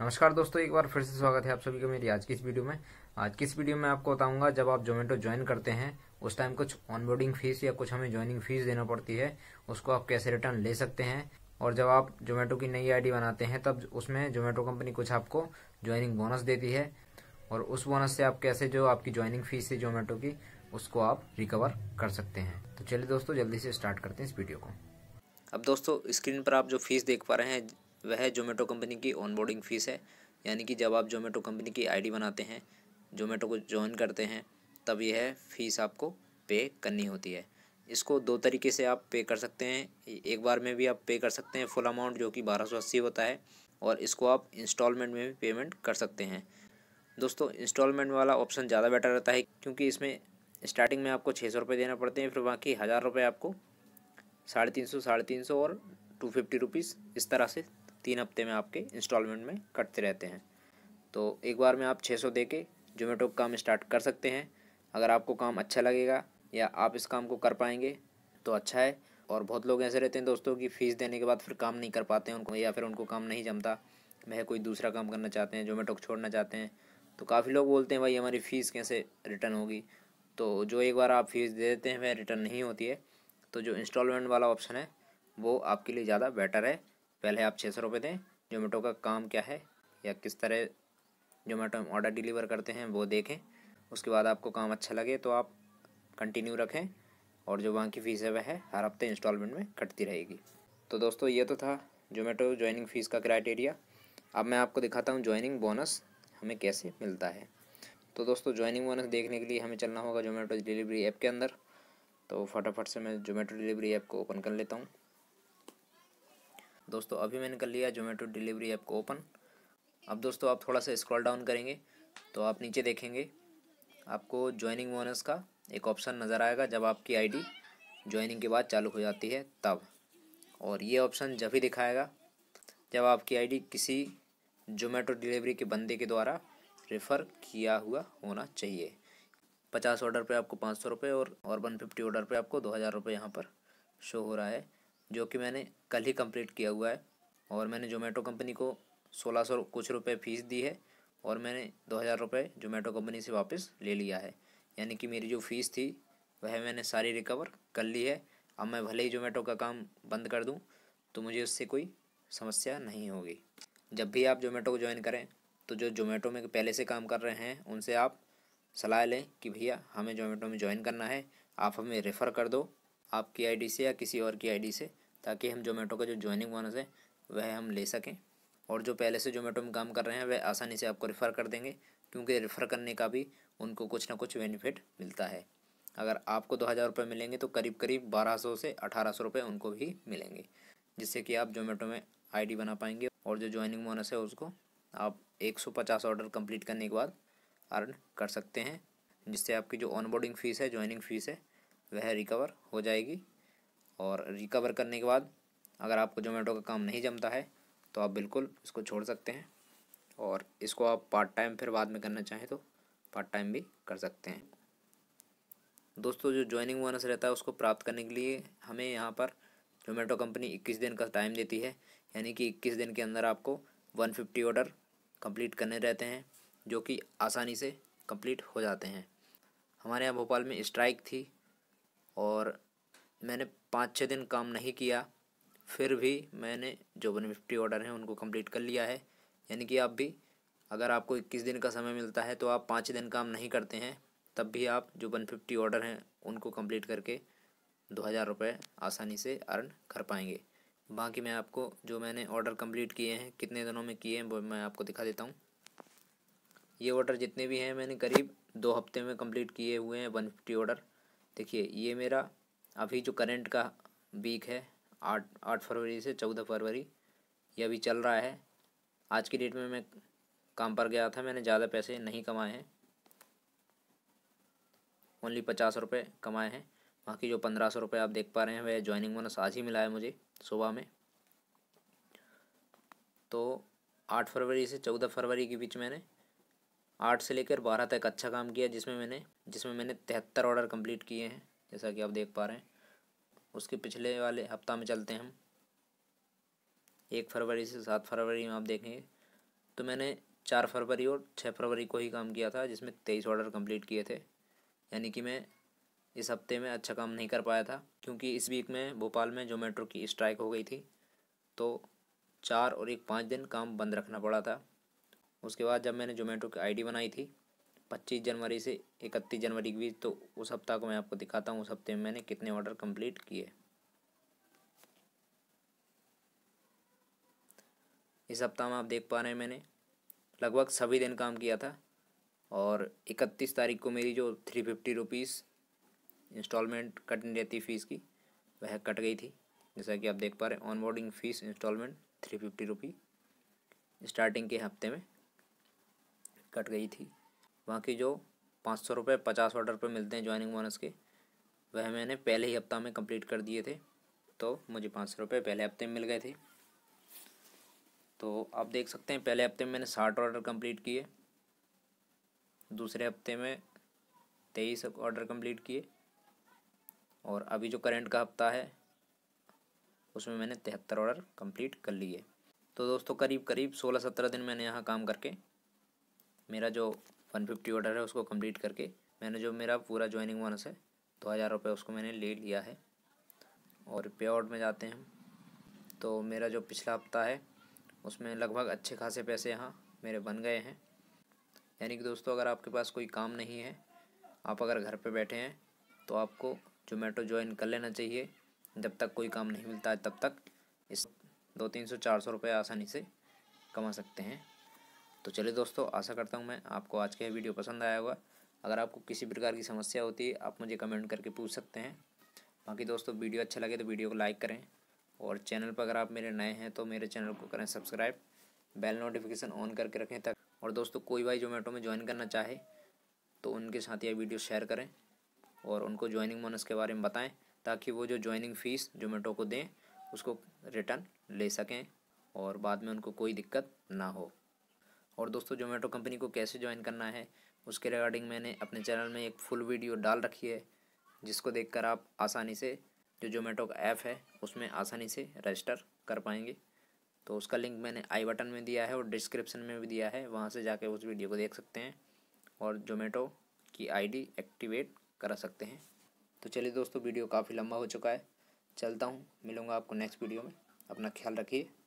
नमस्कार दोस्तों एक बार फिर से स्वागत है आप सभी का मेरी आज की इस वीडियो में आज की इस वीडियो में आपको बताऊंगा जब आप जोमेटो ज्वाइन करते हैं उस टाइम कुछ ऑनबोर्डिंग फीस या कुछ हमें ज्वाइनिंग फीस देना पड़ती है उसको आप कैसे रिटर्न ले सकते हैं और जब आप जोमेटो की नई आईडी बनाते हैं तब उसमें जोमेटो कंपनी कुछ आपको ज्वाइनिंग बोनस देती है और उस बोनस से आप कैसे जो आपकी ज्वाइनिंग फीस है जोमेटो की उसको आप रिकवर कर सकते हैं तो चलिए दोस्तों जल्दी से स्टार्ट करते हैं इस वीडियो को अब दोस्तों स्क्रीन पर आप जो फीस देख पा रहे हैं वह जोमेटो कंपनी की ऑनबोर्डिंग फ़ीस है यानी कि जब आप जोमेटो कंपनी की आईडी बनाते हैं जोमेटो को ज्वाइन करते हैं तब यह फ़ीस आपको पे करनी होती है इसको दो तरीके से आप पे कर सकते हैं एक बार में भी आप पे कर सकते हैं फुल अमाउंट जो कि बारह सौ अस्सी होता है और इसको आप इंस्टॉलमेंट में भी पेमेंट कर सकते हैं दोस्तों इंस्टॉलमेंट वाला ऑप्शन ज़्यादा बेटर रहता है क्योंकि इसमें स्टार्टिंग में आपको छः सौ रुपये देना पड़ते हैं फिर बाकी हज़ार रुपये आपको साढ़े तीन सौ साढ़े तीन सौ और टू फिफ्टी रुपीज़ इस तरह से तीन हफ्ते में आपके इंस्टॉलमेंट में कटते रहते हैं तो एक बार में आप छः सौ दे के जोमेटो काम स्टार्ट कर सकते हैं अगर आपको काम अच्छा लगेगा या आप इस काम को कर पाएंगे तो अच्छा है और बहुत लोग ऐसे रहते हैं दोस्तों कि फ़ीस देने के बाद फिर काम नहीं कर पाते हैं उनको या फिर उनको काम नहीं जमता वह कोई दूसरा काम करना चाहते हैं जोमेटो को छोड़ना चाहते हैं तो काफ़ी लोग बोलते हैं भाई हमारी फ़ीस कैसे रिटर्न होगी तो जो एक बार आप फीस दे देते हैं वह रिटर्न नहीं होती है तो जो इंस्टॉलमेंट वाला ऑप्शन है वो आपके लिए ज़्यादा बेटर है पहले आप छः सौ रुपये दें जोमेटो का काम क्या है या किस तरह जोमेटो हम ऑर्डर डिलीवर करते हैं वो देखें उसके बाद आपको काम अच्छा लगे तो आप कंटिन्यू रखें और जो वहाँ की फ़ीस है वह हर हफ्ते इंस्टॉलमेंट में कटती रहेगी तो दोस्तों ये तो था जोमेटो ज्वाइनिंग फ़ीस का क्राइटेरिया अब मैं आपको दिखाता हूँ ज्वाइनिंग बोनस हमें कैसे मिलता है तो दोस्तों ज्वाइनिंग बोनस देखने के लिए हमें चलना होगा जोमेटो डिलीवरी ऐप के अंदर तो फटाफट से मैं जोमेटो डिलीवरी ऐप को ओपन कर लेता हूँ दोस्तों अभी मैंने कर लिया जोमेटो डिलीवरी ऐप को ओपन अब दोस्तों आप थोड़ा सा स्क्रॉल डाउन करेंगे तो आप नीचे देखेंगे आपको ज्वाइनिंग बोनस का एक ऑप्शन नज़र आएगा जब आपकी आईडी ज्वाइनिंग के बाद चालू हो जाती है तब और ये ऑप्शन जब ही दिखाएगा जब आपकी आईडी किसी जोमेटो डिलीवरी के बंदे के द्वारा रेफ़र किया हुआ होना चाहिए पचास ऑर्डर पे आपको पाँच सौ रुपये और वन फिफ्टी ऑर्डर पे आपको दो हज़ार रुपये यहाँ पर शो हो रहा है जो कि मैंने कल ही कंप्लीट किया हुआ है और मैंने जोमेटो कंपनी को सोलह सौ कुछ रुपए फ़ीस दी है और मैंने दो हज़ार रुपये जोमेटो कंपनी से वापस ले लिया है यानी कि मेरी जो फ़ीस थी वह मैंने सारी रिकवर कर ली है अब मैं भले ही जोमेटो का काम बंद कर दूँ तो मुझे उससे कोई समस्या नहीं होगी जब भी आप जोमेटो को ज्वाइन करें तो जो जोमेटो में पहले से काम कर रहे हैं उनसे आप सलाह लें कि भैया हमें जोमेटो में ज्वाइन करना है आप हमें रेफ़र कर दो आपकी आईडी से या किसी और की आईडी से ताकि हम जोमेटो का जो ज्वाइनिंग बोनस है वह हम ले सकें और जो पहले से जोमेटो में काम कर रहे हैं वह आसानी से आपको रेफ़र कर देंगे क्योंकि रेफ़र करने का भी उनको कुछ ना कुछ बेनिफिट मिलता है अगर आपको दो हज़ार रुपये मिलेंगे तो करीब करीब बारह सौ से अठारह सौ रुपये उनको भी मिलेंगे जिससे कि आप जोमेटो में आईडी बना पाएंगे और जो ज्वाइनिंग बोनस है उसको आप एक सौ पचास ऑर्डर कंप्लीट करने के बाद अर्न कर सकते हैं जिससे आपकी जो ऑनबोर्डिंग फ़ीस है ज्वाइनिंग फ़ीस है वह रिकवर हो जाएगी और रिकवर करने के बाद अगर आपको जोमेटो का काम नहीं जमता है तो आप बिल्कुल इसको छोड़ सकते हैं और इसको आप पार्ट टाइम फिर बाद में करना चाहें तो पार्ट टाइम भी कर सकते हैं दोस्तों जो ज्वाइनिंग बोनस रहता है उसको प्राप्त करने के लिए हमें यहाँ पर जोमेटो कंपनी इक्कीस दिन का टाइम देती है यानी कि इक्कीस दिन के अंदर आपको वन फिफ्टी ऑर्डर कंप्लीट करने रहते हैं जो कि आसानी से कंप्लीट हो जाते हैं हमारे यहाँ भोपाल में स्ट्राइक थी और मैंने पाँच छः दिन काम नहीं किया फिर भी मैंने जो वन फिफ्टी ऑर्डर हैं उनको कंप्लीट कर लिया है यानी कि आप भी अगर आपको इक्कीस दिन का समय मिलता है तो आप पाँच दिन काम नहीं करते हैं तब भी आप जो वन फिफ्टी ऑर्डर हैं उनको कंप्लीट करके दो हज़ार रुपये आसानी से अर्न कर पाएंगे बाकी मैं आपको जो मैंने ऑर्डर कंप्लीट किए हैं कितने दिनों में किए हैं वो मैं आपको दिखा देता हूँ ये ऑर्डर जितने भी हैं मैंने करीब दो हफ्ते में कंप्लीट किए हुए हैं वन फिफ्टी ऑर्डर देखिए ये मेरा अभी जो करंट का वीक है आठ आठ फरवरी से चौदह फरवरी ये अभी चल रहा है आज की डेट में मैं काम पर गया था मैंने ज़्यादा पैसे नहीं कमाए हैं ओनली पचास रुपये कमाए हैं बाकी जो पंद्रह सौ रुपये आप देख पा रहे हैं वह ज्वाइनिंग बोनस आज ही मिला है मुझे सुबह में तो आठ फरवरी से चौदह फरवरी के बीच मैंने आठ से लेकर बारह तक अच्छा काम किया जिसमें मैंने जिसमें मैंने तिहत्तर ऑर्डर कंप्लीट किए हैं जैसा कि आप देख पा रहे हैं उसके पिछले वाले हफ्ता में चलते हैं हम एक फरवरी से सात फरवरी में आप देखेंगे तो मैंने चार फरवरी और छः फरवरी को ही काम किया था जिसमें तेईस ऑर्डर कंप्लीट किए थे यानी कि मैं इस हफ्ते में अच्छा काम नहीं कर पाया था क्योंकि इस वीक में भोपाल में जोमेटो की स्ट्राइक हो गई थी तो चार और एक पाँच दिन काम बंद रखना पड़ा था उसके बाद जब मैंने जोमेटो की आईडी बनाई थी पच्चीस जनवरी से इकतीस जनवरी के बीच तो उस हफ्ता को मैं आपको दिखाता हूँ उस हफ्ते में मैंने कितने ऑर्डर कंप्लीट किए इस हफ्ता में आप देख पा रहे हैं मैंने लगभग सभी दिन काम किया था और इकतीस तारीख को मेरी जो थ्री फिफ्टी रुपीज़ इंस्टॉलमेंट कटनी रहती फ़ीस की वह कट गई थी जैसा कि आप देख पा रहे हैं onboarding fees instalment three fifty rupee starting के हफ्ते में कट गई थी बाकी जो पाँच सौ रुपये पचास ऑर्डर पर मिलते हैं ज्वाइनिंग बोनस के वह मैंने पहले ही हफ्ता में कंप्लीट कर दिए थे तो मुझे पाँच सौ रुपये पहले हफ्ते में मिल गए थे तो आप देख सकते हैं पहले हफ्ते में मैंने साठ ऑर्डर कंप्लीट किए दूसरे हफ्ते में तेईस ऑर्डर कंप्लीट किए और अभी जो करेंट का हफ्ता है उसमें मैंने तिहत्तर ऑर्डर कंप्लीट कर लिए तो दोस्तों करीब करीब सोलह सत्रह दिन मैंने यहाँ काम करके मेरा जो वन फिफ्टी ऑर्डर है उसको कंप्लीट करके मैंने जो मेरा पूरा ज्वाइनिंग बोनस है दो हज़ार रुपये उसको मैंने ले लिया है और पे आउट में जाते हैं तो मेरा जो पिछला हफ्ता है उसमें लगभग अच्छे खासे पैसे यहाँ मेरे बन गए हैं यानी कि दोस्तों अगर आपके पास कोई काम नहीं है आप अगर घर पर बैठे हैं तो आपको जोमेटो ज्वाइन कर लेना चाहिए जब तक कोई काम नहीं मिलता है तब तक इस दो तीन सौ चार सौ रुपये आसानी से कमा सकते हैं तो चलिए दोस्तों आशा करता हूँ मैं आपको आज का वीडियो पसंद आया होगा अगर आपको किसी प्रकार की समस्या होती है आप मुझे कमेंट करके पूछ सकते हैं बाकी दोस्तों वीडियो अच्छा लगे तो वीडियो को लाइक करें और चैनल पर अगर आप मेरे नए हैं तो मेरे चैनल को करें सब्सक्राइब बेल नोटिफिकेशन ऑन करके रखें तक और दोस्तों कोई भाई जोमेटो में ज्वाइन करना चाहे तो उनके साथ यह वीडियो शेयर करें और उनको ज्वाइनिंग बोनस के बारे में बताएं ताकि वो जो ज्वाइनिंग फ़ीस जोमेटो को दें उसको रिटर्न ले सकें और बाद में उनको कोई दिक्कत ना हो और दोस्तों जोमेटो कंपनी को कैसे ज्वाइन करना है उसके रिगार्डिंग मैंने अपने चैनल में एक फुल वीडियो डाल रखी है जिसको देखकर आप आसानी से जो जोमेटो का ऐप है उसमें आसानी से रजिस्टर कर पाएंगे तो उसका लिंक मैंने आई बटन में दिया है और डिस्क्रिप्शन में भी दिया है वहाँ से जाके उस वीडियो को देख सकते हैं और जोमेटो की आईडी एक्टिवेट करा सकते हैं तो चलिए दोस्तों वीडियो काफ़ी लंबा हो चुका है चलता हूँ मिलूँगा आपको नेक्स्ट वीडियो में अपना ख्याल रखिए